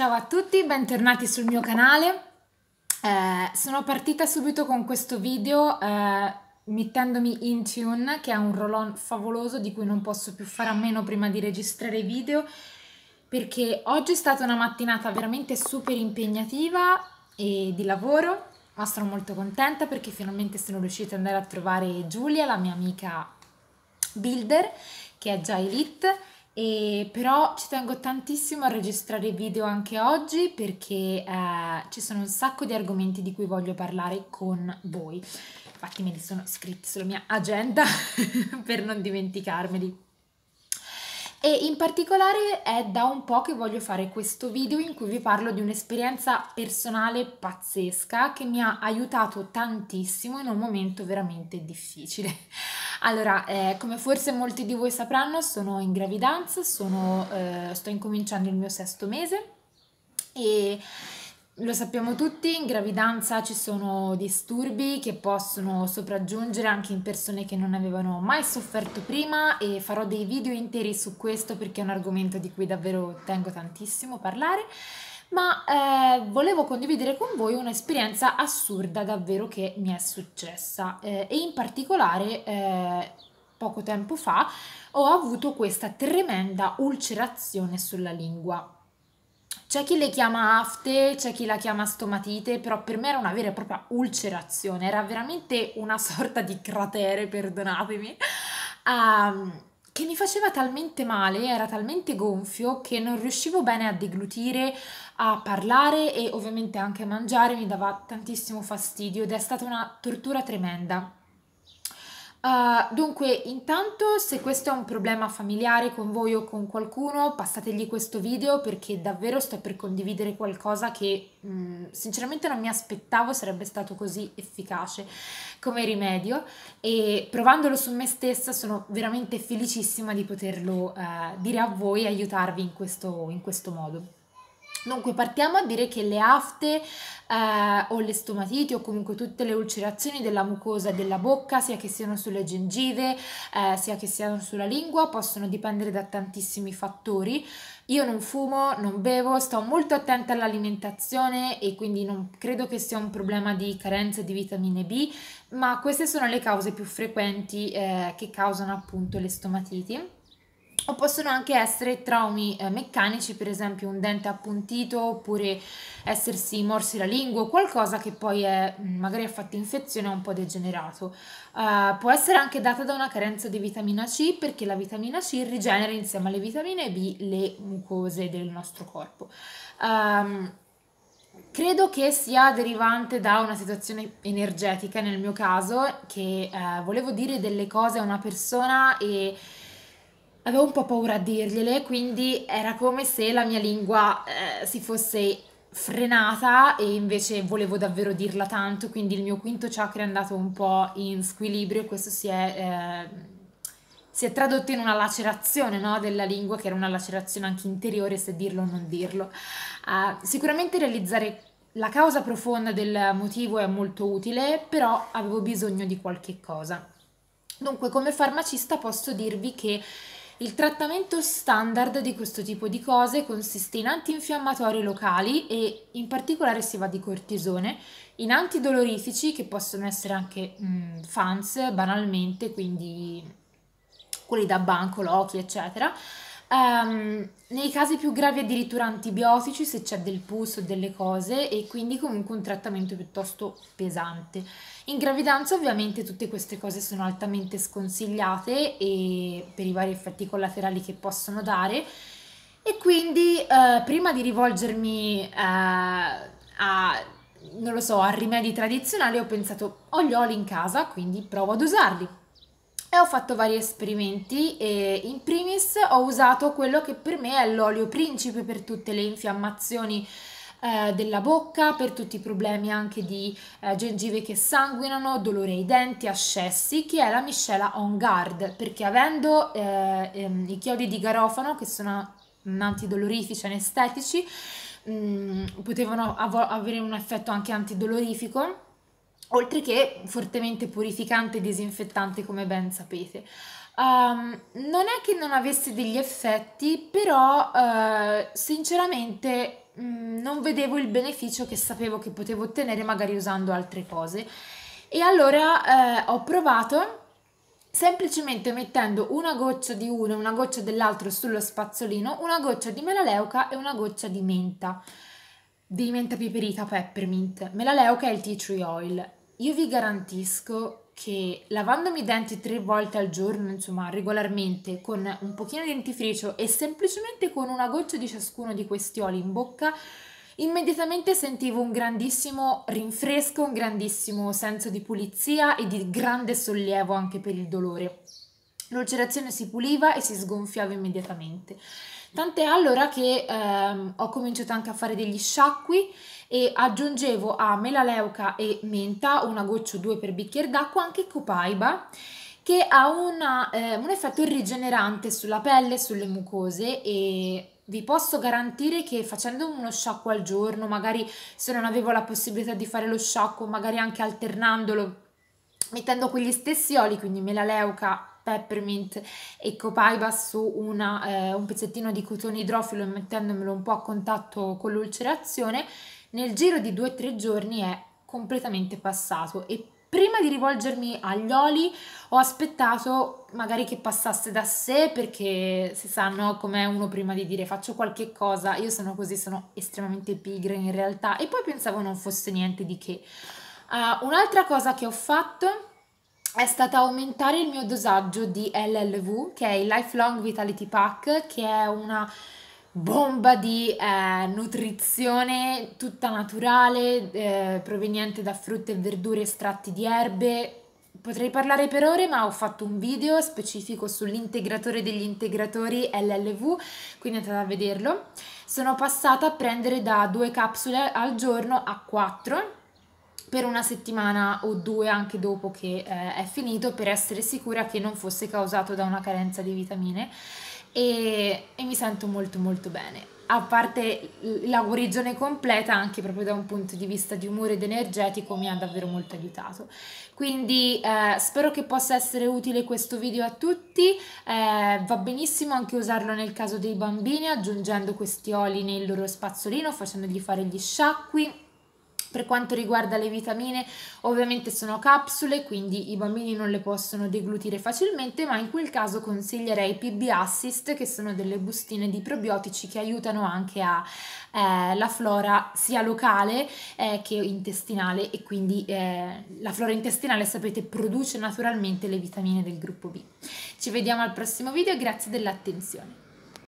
Ciao a tutti, bentornati sul mio canale. Eh, sono partita subito con questo video eh, mettendomi in tune, che è un roll-on favoloso di cui non posso più fare a meno prima di registrare i video, perché oggi è stata una mattinata veramente super impegnativa e di lavoro, ma sono molto contenta perché finalmente sono riuscita ad andare a trovare Giulia, la mia amica builder, che è già elite, e però ci tengo tantissimo a registrare video anche oggi perché eh, ci sono un sacco di argomenti di cui voglio parlare con voi. Infatti me li sono scritti sulla mia agenda per non dimenticarmeli. E in particolare è da un po' che voglio fare questo video in cui vi parlo di un'esperienza personale pazzesca che mi ha aiutato tantissimo in un momento veramente difficile. Allora, eh, come forse molti di voi sapranno, sono in gravidanza, sono, eh, sto incominciando il mio sesto mese e lo sappiamo tutti, in gravidanza ci sono disturbi che possono sopraggiungere anche in persone che non avevano mai sofferto prima e farò dei video interi su questo perché è un argomento di cui davvero tengo tantissimo a parlare ma eh, volevo condividere con voi un'esperienza assurda davvero che mi è successa eh, e in particolare eh, poco tempo fa ho avuto questa tremenda ulcerazione sulla lingua. C'è chi le chiama afte, c'è chi la chiama stomatite, però per me era una vera e propria ulcerazione, era veramente una sorta di cratere, perdonatemi. Um, che mi faceva talmente male, era talmente gonfio che non riuscivo bene a deglutire, a parlare e ovviamente anche a mangiare mi dava tantissimo fastidio ed è stata una tortura tremenda. Uh, dunque, intanto, se questo è un problema familiare con voi o con qualcuno, passategli questo video perché davvero sto per condividere qualcosa che mh, mm, sinceramente non mi aspettavo sarebbe stato così efficace come rimedio e provandolo su me stessa sono veramente felicissima di poterlo uh, dire a voi e aiutarvi in questo, in questo modo. Dunque partiamo a dire che le afte eh, o le stomatiti o comunque tutte le ulcerazioni della mucosa della bocca, sia che siano sulle gengive, eh, sia che siano sulla lingua, possono dipendere da tantissimi fattori. Io non fumo, non bevo, sto molto attenta all'alimentazione e quindi non credo che sia un problema di carenza di vitamine B, ma queste sono le cause più frequenti eh, che causano appunto le stomatiti o possono anche essere traumi eh, meccanici, per esempio un dente appuntito oppure essersi morsi la lingua o qualcosa che poi è mm, magari ha fatto infezione o un po' degenerato. Uh, può essere anche data da una carenza di vitamina C perché la vitamina C rigenera insieme alle vitamine B le mucose del nostro corpo. Um, Credo che sia derivante da una situazione energetica nel mio caso, che eh, volevo dire delle cose a una persona e avevo un po' paura a dirgliele, quindi era come se la mia lingua eh, si fosse frenata e invece volevo davvero dirla tanto, quindi il mio quinto chakra è andato un po' in squilibrio e questo si è, eh, si è tradotto in una lacerazione no, della lingua, che era una lacerazione anche interiore se dirlo o non dirlo. Uh, sicuramente realizzare la causa profonda del motivo è molto utile, però avevo bisogno di qualche cosa. Dunque, come farmacista posso dirvi che il trattamento standard di questo tipo di cose consiste in antinfiammatori locali e in particolare si va di cortisone, in antidolorifici che possono essere anche mh, mm, fans banalmente, quindi quelli da banco, lochi, eccetera Um, nei casi più gravi addirittura antibiotici se c'è del pus o delle cose e quindi comunque un trattamento piuttosto pesante. In gravidanza ovviamente tutte queste cose sono altamente sconsigliate e per i vari effetti collaterali che possono dare e quindi eh, prima di rivolgermi eh, a non lo so, a rimedi tradizionali ho pensato ho gli oli in casa, quindi provo ad usarli e ho fatto vari esperimenti e in primis ho usato quello che per me è l'olio principe per tutte le infiammazioni eh, della bocca, per tutti i problemi anche di eh, gengive che sanguinano, dolore ai denti, ascessi, che è la miscela On Guard, perché avendo eh, ehm, i chiodi di garofano, che sono antidolorifici anestetici, mh, mm, potevano av- avere un effetto anche antidolorifico oltre che fortemente purificante e disinfettante come ben sapete. Um, non è che non avesse degli effetti, però uh, sinceramente mh, mm, non vedevo il beneficio che sapevo che potevo ottenere magari usando altre cose. E allora uh, ho provato semplicemente mettendo una goccia di uno e una goccia dell'altro sullo spazzolino, una goccia di melaleuca e una goccia di menta di menta piperita peppermint, melaleuca è il tea tree oil io vi garantisco che lavandomi i denti tre volte al giorno, insomma regolarmente, con un pochino di dentifricio e semplicemente con una goccia di ciascuno di questi oli in bocca, immediatamente sentivo un grandissimo rinfresco, un grandissimo senso di pulizia e di grande sollievo anche per il dolore. L'ulcerazione si puliva e si sgonfiava immediatamente. Tant'è allora che ehm, ho cominciato anche a fare degli sciacqui e aggiungevo a melaleuca e menta, una goccia o due per bicchiere d'acqua, anche copaiba che ha una, eh, un effetto rigenerante sulla pelle, sulle mucose e vi posso garantire che facendo uno sciacquo al giorno, magari se non avevo la possibilità di fare lo sciacquo, magari anche alternandolo, mettendo quegli stessi oli, quindi melaleuca, peppermint e copaiba su una, eh, un pezzettino di cotone idrofilo e mettendomelo un po' a contatto con l'ulcerazione, nel giro di 2-3 giorni è completamente passato e prima di rivolgermi agli oli ho aspettato magari che passasse da sé perché si sanno com'è uno prima di dire faccio qualche cosa, io sono così, sono estremamente pigra in realtà e poi pensavo non fosse niente di che. Uh, un'altra cosa che ho fatto è stata aumentare il mio dosaggio di LLV, che è il Lifelong Vitality Pack, che è una bomba di eh, nutrizione tutta naturale, eh, proveniente da frutte e verdure, estratti di erbe. Potrei parlare per ore, ma ho fatto un video specifico sull'integratore degli integratori LLV, quindi andate a vederlo. Sono passata a prendere da due capsule al giorno a quattro per una settimana o due anche dopo che eh, è finito per essere sicura che non fosse causato da una carenza di vitamine e, e mi sento molto molto bene. A parte la guarigione completa, anche proprio da un punto di vista di umore ed energetico, mi ha davvero molto aiutato. Quindi eh, spero che possa essere utile questo video a tutti. Eh, va benissimo anche usarlo nel caso dei bambini, aggiungendo questi oli nel loro spazzolino, facendogli fare gli sciacqui per quanto riguarda le vitamine, ovviamente sono capsule, quindi i bambini non le possono deglutire facilmente, ma in quel caso consiglierei PB Assist, che sono delle bustine di probiotici che aiutano anche a eh, la flora sia locale eh, che intestinale e quindi eh, la flora intestinale, sapete, produce naturalmente le vitamine del gruppo B. Ci vediamo al prossimo video e grazie dell'attenzione.